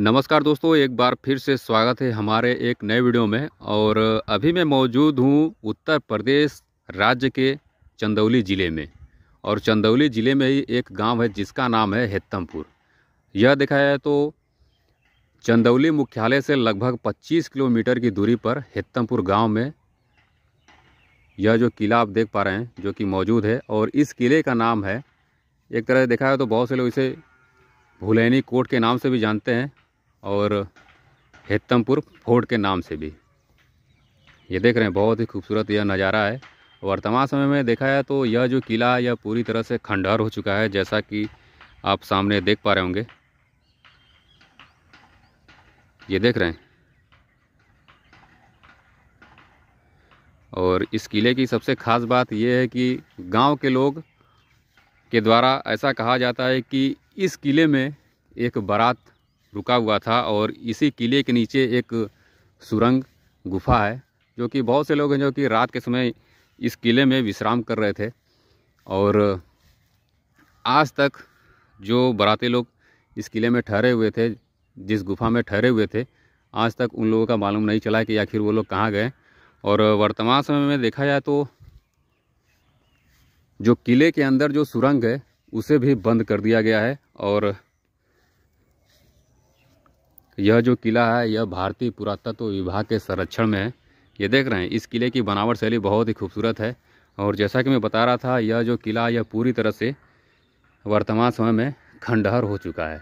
नमस्कार दोस्तों एक बार फिर से स्वागत है हमारे एक नए वीडियो में और अभी मैं मौजूद हूँ उत्तर प्रदेश राज्य के चंदौली ज़िले में और चंदौली ज़िले में ही एक गांव है जिसका नाम है हेतमपुर यह देखा जाए तो चंदौली मुख्यालय से लगभग 25 किलोमीटर की दूरी पर हेतमपुर गाँव में यह जो किला आप देख पा रहे हैं जो कि मौजूद है और इस किले का नाम है एक तरह से देखा जाए तो बहुत से लोग इसे भुलैनी कोट के नाम से भी जानते हैं और हेतमपुर फोर्ट के नाम से भी ये देख रहे हैं बहुत ही खूबसूरत यह नज़ारा है वर्तमान समय में देखा जाए तो यह जो किला है यह पूरी तरह से खंडहर हो चुका है जैसा कि आप सामने देख पा रहे होंगे ये देख रहे हैं और इस किले की सबसे ख़ास बात यह है कि गांव के लोग के द्वारा ऐसा कहा जाता है कि इस किले में एक बारात रुका हुआ था और इसी किले के नीचे एक सुरंग गुफा है जो कि बहुत से लोग हैं जो कि रात के समय इस किले में विश्राम कर रहे थे और आज तक जो बराती लोग इस किले में ठहरे हुए थे जिस गुफा में ठहरे हुए थे आज तक उन लोगों का मालूम नहीं चला कि आखिर वो लोग कहाँ गए और वर्तमान समय में देखा जाए तो जो किले के अंदर जो सुरंग है उसे भी बंद कर दिया गया है और यह जो किला है यह भारतीय पुरातत्व विभाग के संरक्षण में है ये देख रहे हैं इस किले की बनावट शैली बहुत ही खूबसूरत है और जैसा कि मैं बता रहा था यह जो किला यह पूरी तरह से वर्तमान समय में खंडहर हो चुका है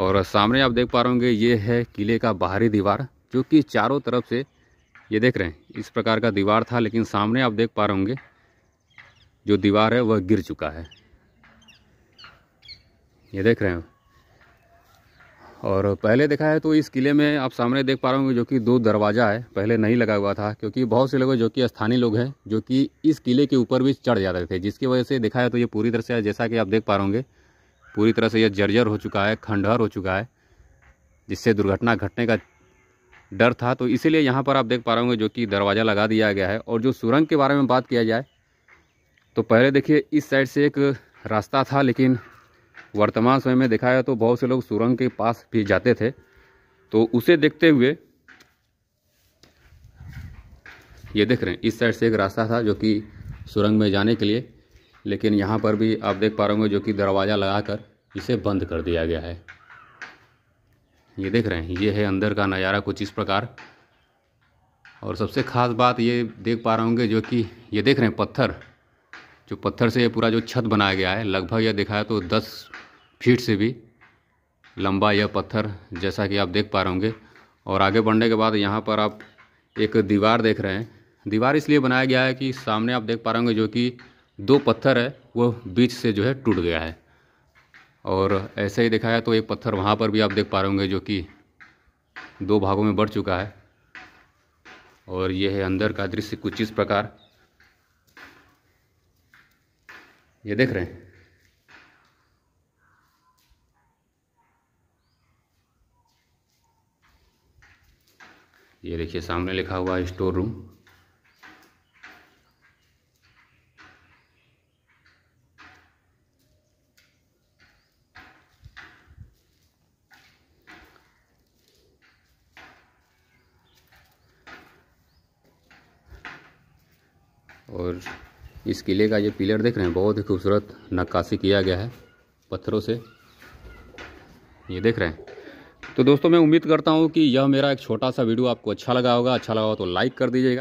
और सामने आप देख पा रहे होंगे ये है किले का बाहरी दीवार जो कि चारों तरफ से ये देख रहे हैं इस प्रकार का दीवार था लेकिन सामने आप देख पा रहे होंगे जो दीवार है वह गिर चुका है ये देख रहे हैं और पहले देखा है तो इस किले में आप सामने देख पा रहे होंगे जो कि दो दरवाज़ा है पहले नहीं लगा हुआ था क्योंकि बहुत से लोग जो कि स्थानीय लोग हैं जो कि इस किले के ऊपर भी चढ़ जाते थे जिसकी वजह से देखा है तो ये पूरी तरह से जैसा कि आप देख पा रहे होंगे पूरी तरह से यह जर्जर हो चुका है खंडहर हो चुका है जिससे दुर्घटना घटने का डर था तो इसीलिए यहाँ पर आप देख पा रहे होंगे जो कि दरवाज़ा लगा दिया गया है और जो सुरंग के बारे में बात किया जाए तो पहले देखिए इस साइड से एक रास्ता था लेकिन वर्तमान समय में देखा जाए तो बहुत से लोग सुरंग के पास भी जाते थे तो उसे देखते हुए ये देख रहे हैं इस साइड से एक रास्ता था जो कि सुरंग में जाने के लिए लेकिन यहाँ पर भी आप देख पा रहे होंगे जो कि दरवाज़ा लगाकर इसे बंद कर दिया गया है ये देख रहे हैं ये है अंदर का नज़ारा कुछ इस प्रकार और सबसे ख़ास बात ये देख पा रहे होंगे जो कि ये देख रहे हैं पत्थर जो पत्थर से ये पूरा जो छत बनाया गया है लगभग यह देखा है तो दस फीट से भी लंबा यह पत्थर जैसा कि आप देख पा रहे होंगे और आगे बढ़ने के बाद यहाँ पर आप एक दीवार देख रहे हैं दीवार इसलिए बनाया गया है कि सामने आप देख पा रहे होंगे जो कि दो पत्थर है वो बीच से जो है टूट गया है और ऐसे ही देखा जाए तो एक पत्थर वहाँ पर भी आप देख पा रहे होंगे जो कि दो भागों में बढ़ चुका है और ये है अंदर का दृश्य कुछ इस प्रकार ये देख रहे हैं ये देखिए सामने लिखा हुआ है स्टोर रूम और इस किले का ये पिलर देख रहे हैं बहुत ही खूबसूरत नक्काशी किया गया है पत्थरों से ये देख रहे हैं तो दोस्तों मैं उम्मीद करता हूँ कि यह मेरा एक छोटा सा वीडियो आपको अच्छा लगा होगा अच्छा लगा हो तो लाइक कर दीजिएगा